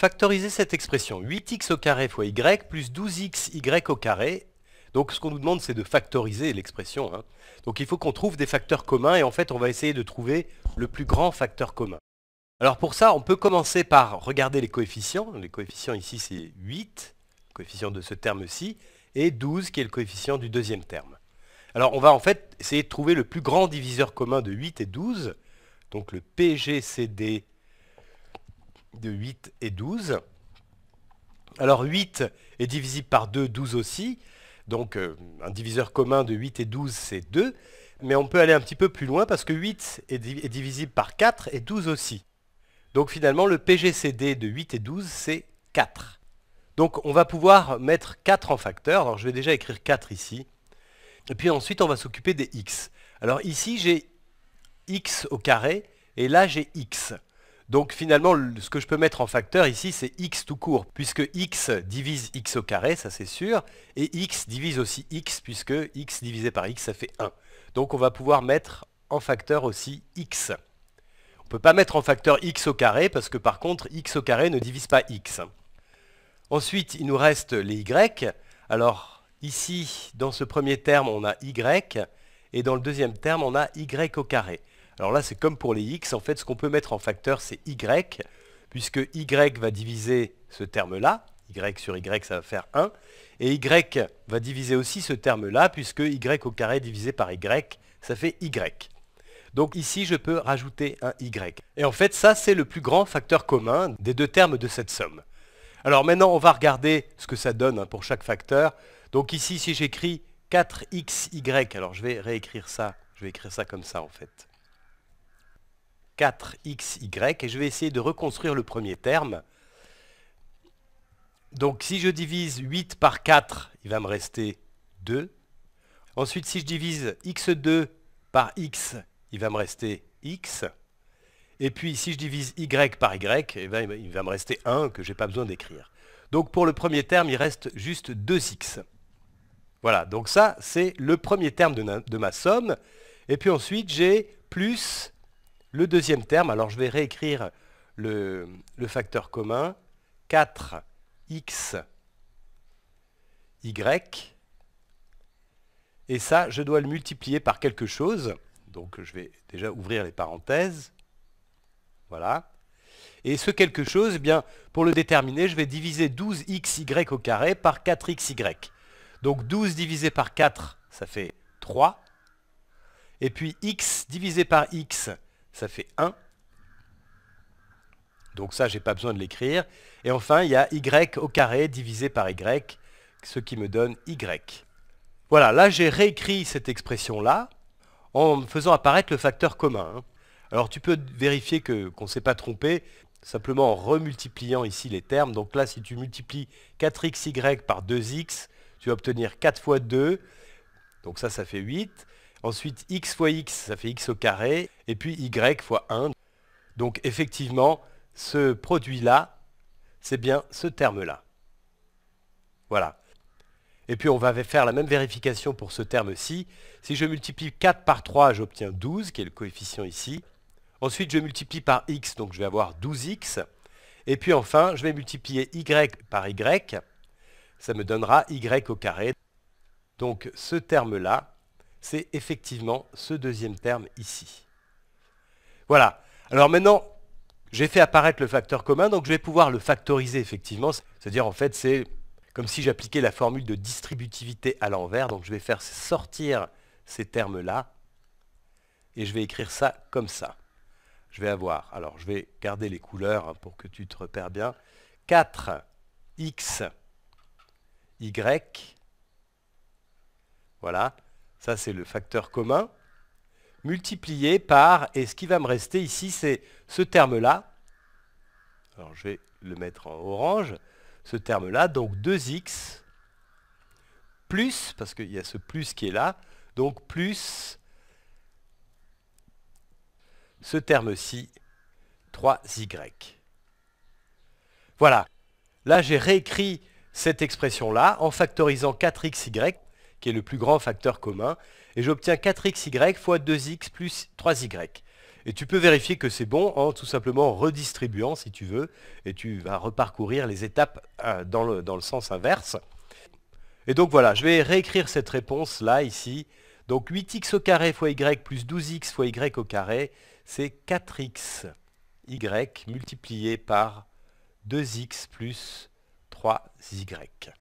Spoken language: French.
Factoriser cette expression, 8x au carré fois y plus 12xy au carré. Donc ce qu'on nous demande c'est de factoriser l'expression. Hein. Donc il faut qu'on trouve des facteurs communs et en fait on va essayer de trouver le plus grand facteur commun. Alors pour ça on peut commencer par regarder les coefficients. Les coefficients ici c'est 8, coefficient de ce terme-ci, et 12 qui est le coefficient du deuxième terme. Alors on va en fait essayer de trouver le plus grand diviseur commun de 8 et 12, donc le PGCD de 8 et 12. Alors 8 est divisible par 2, 12 aussi. Donc euh, un diviseur commun de 8 et 12, c'est 2. Mais on peut aller un petit peu plus loin parce que 8 est, est divisible par 4 et 12 aussi. Donc finalement, le PGCD de 8 et 12, c'est 4. Donc on va pouvoir mettre 4 en facteur. Alors je vais déjà écrire 4 ici. Et puis ensuite, on va s'occuper des x. Alors ici, j'ai x au carré et là, j'ai x. Donc finalement, ce que je peux mettre en facteur ici, c'est x tout court, puisque x divise x au carré, ça c'est sûr, et x divise aussi x, puisque x divisé par x, ça fait 1. Donc on va pouvoir mettre en facteur aussi x. On ne peut pas mettre en facteur x au carré, parce que par contre, x au carré ne divise pas x. Ensuite, il nous reste les y. Alors ici, dans ce premier terme, on a y, et dans le deuxième terme, on a y au carré. Alors là, c'est comme pour les x, en fait, ce qu'on peut mettre en facteur, c'est y, puisque y va diviser ce terme-là, y sur y, ça va faire 1, et y va diviser aussi ce terme-là, puisque y au carré divisé par y, ça fait y. Donc ici, je peux rajouter un y. Et en fait, ça, c'est le plus grand facteur commun des deux termes de cette somme. Alors maintenant, on va regarder ce que ça donne hein, pour chaque facteur. Donc ici, si j'écris 4xy, alors je vais réécrire ça, je vais écrire ça comme ça en fait. 4xy, et je vais essayer de reconstruire le premier terme. Donc si je divise 8 par 4, il va me rester 2. Ensuite, si je divise x2 par x, il va me rester x. Et puis, si je divise y par y, eh ben, il va me rester 1 que je n'ai pas besoin d'écrire. Donc pour le premier terme, il reste juste 2x. Voilà, donc ça, c'est le premier terme de ma somme. Et puis ensuite, j'ai plus le deuxième terme, alors je vais réécrire le, facteur commun, 4x, y, et ça, je dois le multiplier par quelque chose. Donc je vais déjà ouvrir les parenthèses. Voilà. Et ce quelque chose, eh bien, pour le déterminer, je vais diviser 12xy au carré par 4xy. Donc 12 divisé par 4, ça fait 3. Et puis x divisé par x, ça fait 1. Donc ça, je n'ai pas besoin de l'écrire. Et enfin, il y a y au carré divisé par y, ce qui me donne y. Voilà, là j'ai réécrit cette expression-là en faisant apparaître le facteur commun. Hein. Alors tu peux vérifier qu'on ne s'est pas trompé, simplement en remultipliant ici les termes. Donc là, si tu multiplies 4xy par 2x, tu vas obtenir 4 fois 2, donc ça, ça fait 8. Ensuite, x fois x, ça fait x au carré. Et puis y fois 1. Donc effectivement, ce produit-là, c'est bien ce terme-là. Voilà. Et puis on va faire la même vérification pour ce terme-ci. Si je multiplie 4 par 3, j'obtiens 12, qui est le coefficient ici. Ensuite, je multiplie par x, donc je vais avoir 12x. Et puis enfin, je vais multiplier y par y. Ça me donnera y au carré. Donc ce terme-là, c'est effectivement ce deuxième terme ici. Voilà. Alors maintenant, j'ai fait apparaître le facteur commun, donc je vais pouvoir le factoriser effectivement. C'est-à-dire en fait, c'est comme si j'appliquais la formule de distributivité à l'envers. Donc je vais faire sortir ces termes-là et je vais écrire ça comme ça. Je vais avoir, alors je vais garder les couleurs hein, pour que tu te repères bien, 4x, y, voilà, ça, c'est le facteur commun. Multiplié par, et ce qui va me rester ici, c'est ce terme-là. Alors, je vais le mettre en orange. Ce terme-là, donc 2x plus, parce qu'il y a ce plus qui est là, donc plus ce terme-ci, 3y. Voilà. Là, j'ai réécrit cette expression-là en factorisant 4xy qui est le plus grand facteur commun, et j'obtiens 4xy fois 2x plus 3y. Et tu peux vérifier que c'est bon en tout simplement redistribuant si tu veux, et tu vas reparcourir les étapes euh, dans le, sens inverse. Et donc voilà, je vais réécrire cette réponse là, ici. Donc 8x au carré fois y plus 12x fois y au carré, c'est 4 xy multiplié par 2x plus 3y.